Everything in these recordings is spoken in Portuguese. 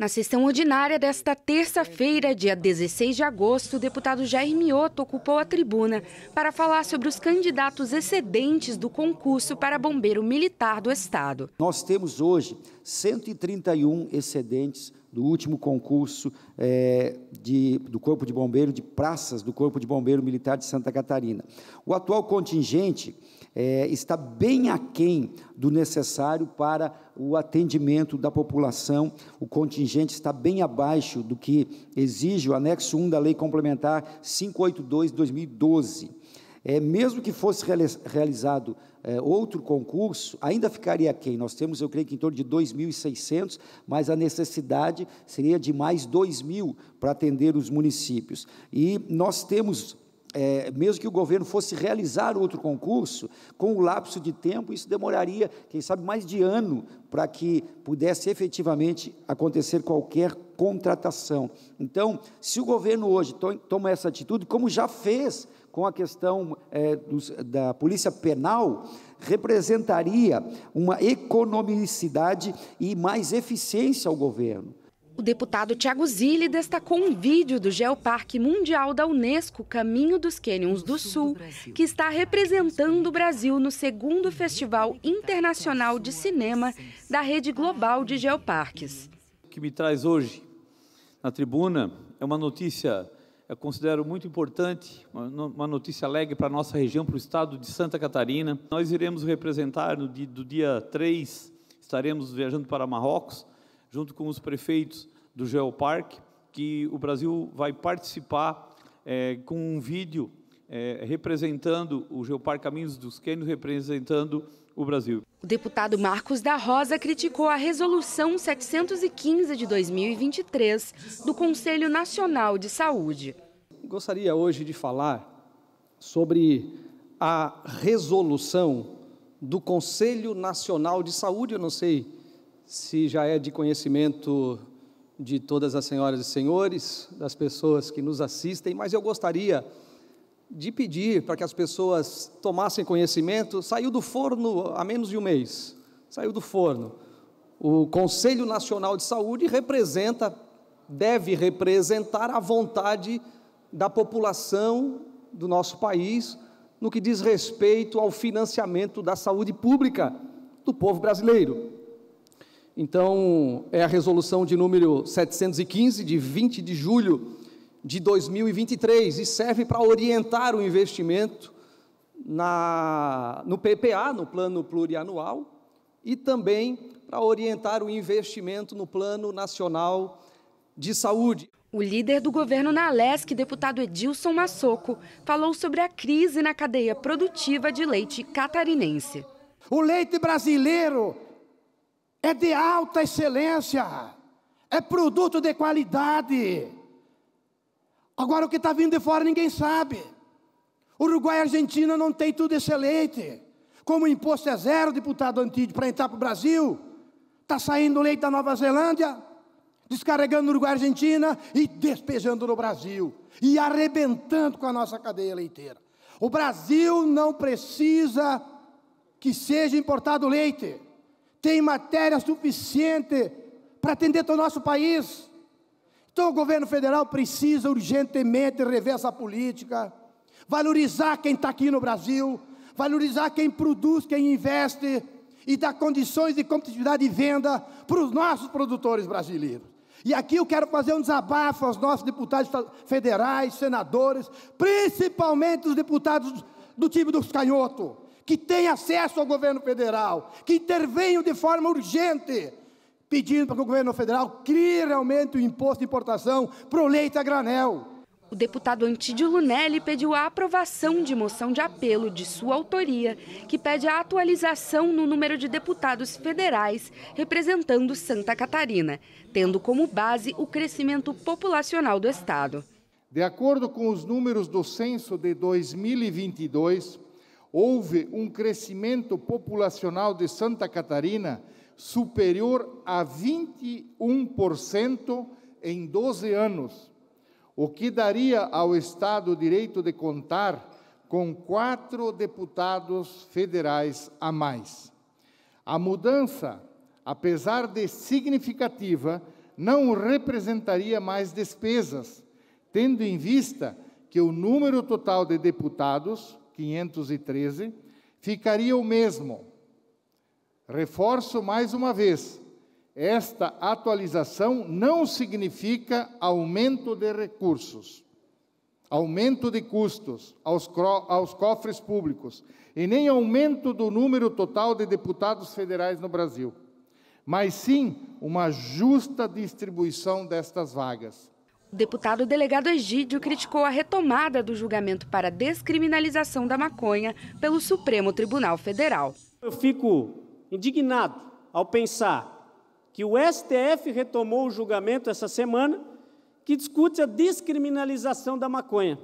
Na sessão ordinária desta terça-feira, dia 16 de agosto, o deputado Jair Mioto ocupou a tribuna para falar sobre os candidatos excedentes do concurso para bombeiro militar do Estado. Nós temos hoje 131 excedentes do último concurso é, de, do Corpo de Bombeiro de Praças do Corpo de Bombeiro Militar de Santa Catarina. O atual contingente é, está bem aquém do necessário para o atendimento da população. O contingente está bem abaixo do que exige o anexo 1 da Lei Complementar 582 de 2012. É, mesmo que fosse realizado é, outro concurso, ainda ficaria quem? Nós temos, eu creio que em torno de 2.600, mas a necessidade seria de mais 2.000 para atender os municípios. E nós temos é, mesmo que o governo fosse realizar outro concurso, com o lapso de tempo, isso demoraria, quem sabe, mais de ano para que pudesse efetivamente acontecer qualquer contratação. Então, se o governo hoje to toma essa atitude, como já fez com a questão é, dos, da polícia penal, representaria uma economicidade e mais eficiência ao governo. O deputado Tiago Zilli destacou um vídeo do Geoparque Mundial da Unesco Caminho dos Cânions do Sul, que está representando o Brasil no segundo Festival Internacional de Cinema da Rede Global de Geoparques. O que me traz hoje na tribuna é uma notícia eu considero muito importante, uma notícia alegre para a nossa região, para o estado de Santa Catarina. Nós iremos representar, no dia, do dia 3, estaremos viajando para Marrocos, junto com os prefeitos do Geoparque, que o Brasil vai participar é, com um vídeo é, representando o Geoparque Caminhos dos Quênios, representando o Brasil. O deputado Marcos da Rosa criticou a resolução 715 de 2023 do Conselho Nacional de Saúde. Gostaria hoje de falar sobre a resolução do Conselho Nacional de Saúde, eu não sei se já é de conhecimento de todas as senhoras e senhores, das pessoas que nos assistem, mas eu gostaria de pedir para que as pessoas tomassem conhecimento. Saiu do forno há menos de um mês, saiu do forno. O Conselho Nacional de Saúde representa, deve representar a vontade da população do nosso país no que diz respeito ao financiamento da saúde pública do povo brasileiro. Então, é a resolução de número 715, de 20 de julho de 2023, e serve para orientar o investimento na, no PPA, no Plano Plurianual, e também para orientar o investimento no Plano Nacional de Saúde. O líder do governo na Alesc, deputado Edilson Massoco, falou sobre a crise na cadeia produtiva de leite catarinense. O leite brasileiro é de alta excelência, é produto de qualidade. Agora, o que está vindo de fora ninguém sabe. Uruguai e Argentina não tem tudo excelente. Como o imposto é zero, deputado Antídio, para entrar para o Brasil, está saindo leite da Nova Zelândia, descarregando no Uruguai e Argentina e despejando no Brasil e arrebentando com a nossa cadeia leiteira. O Brasil não precisa que seja importado leite tem matéria suficiente para atender todo o nosso país. Então o governo federal precisa urgentemente rever essa política, valorizar quem está aqui no Brasil, valorizar quem produz, quem investe e dar condições de competitividade e venda para os nossos produtores brasileiros. E aqui eu quero fazer um desabafo aos nossos deputados federais, senadores, principalmente os deputados do time tipo dos canhotos que tem acesso ao governo federal, que intervenham de forma urgente, pedindo para que o governo federal crie realmente o imposto de importação para o leite a granel. O deputado Antídio Lunelli pediu a aprovação de moção de apelo de sua autoria, que pede a atualização no número de deputados federais representando Santa Catarina, tendo como base o crescimento populacional do Estado. De acordo com os números do censo de 2022, houve um crescimento populacional de Santa Catarina superior a 21% em 12 anos, o que daria ao Estado o direito de contar com quatro deputados federais a mais. A mudança, apesar de significativa, não representaria mais despesas, tendo em vista que o número total de deputados 513, ficaria o mesmo. Reforço mais uma vez: esta atualização não significa aumento de recursos, aumento de custos aos, aos cofres públicos, e nem aumento do número total de deputados federais no Brasil, mas sim uma justa distribuição destas vagas. O deputado delegado Egídio criticou a retomada do julgamento para descriminalização da maconha pelo Supremo Tribunal Federal. Eu fico indignado ao pensar que o STF retomou o julgamento essa semana que discute a descriminalização da maconha.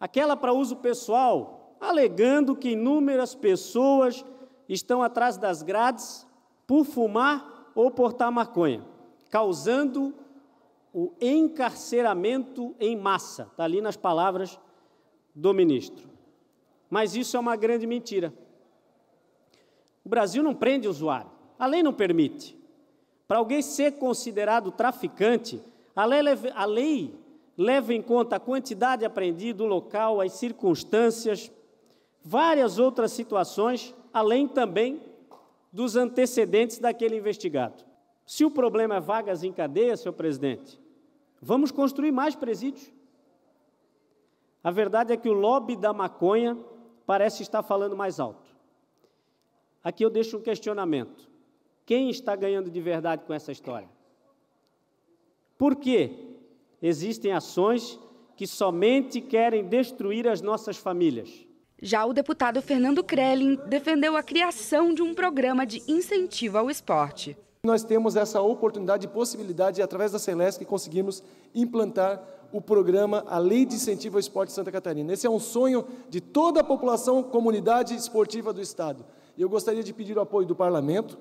Aquela para uso pessoal, alegando que inúmeras pessoas estão atrás das grades por fumar ou portar maconha, causando o encarceramento em massa. Está ali nas palavras do ministro. Mas isso é uma grande mentira. O Brasil não prende usuário, a lei não permite. Para alguém ser considerado traficante, a lei, a lei leva em conta a quantidade apreendida, o local, as circunstâncias, várias outras situações, além também dos antecedentes daquele investigado. Se o problema é vagas em cadeia, senhor presidente, Vamos construir mais presídios. A verdade é que o lobby da maconha parece estar falando mais alto. Aqui eu deixo um questionamento. Quem está ganhando de verdade com essa história? Por que existem ações que somente querem destruir as nossas famílias? Já o deputado Fernando Krellin defendeu a criação de um programa de incentivo ao esporte. Nós temos essa oportunidade e possibilidade, através da Celeste, conseguimos implantar o programa A Lei de Incentivo ao Esporte de Santa Catarina. Esse é um sonho de toda a população, comunidade esportiva do Estado. Eu gostaria de pedir o apoio do Parlamento,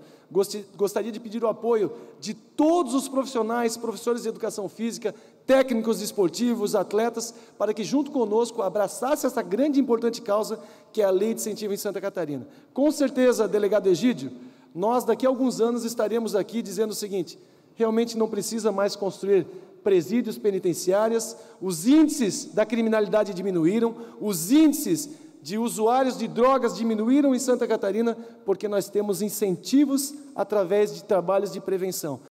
gostaria de pedir o apoio de todos os profissionais, professores de educação física, técnicos esportivos, atletas, para que junto conosco abraçasse essa grande e importante causa que é a Lei de Incentivo em Santa Catarina. Com certeza, delegado Egídio, nós daqui a alguns anos estaremos aqui dizendo o seguinte: realmente não precisa mais construir presídios penitenciárias, os índices da criminalidade diminuíram, os índices de usuários de drogas diminuíram em Santa Catarina, porque nós temos incentivos através de trabalhos de prevenção.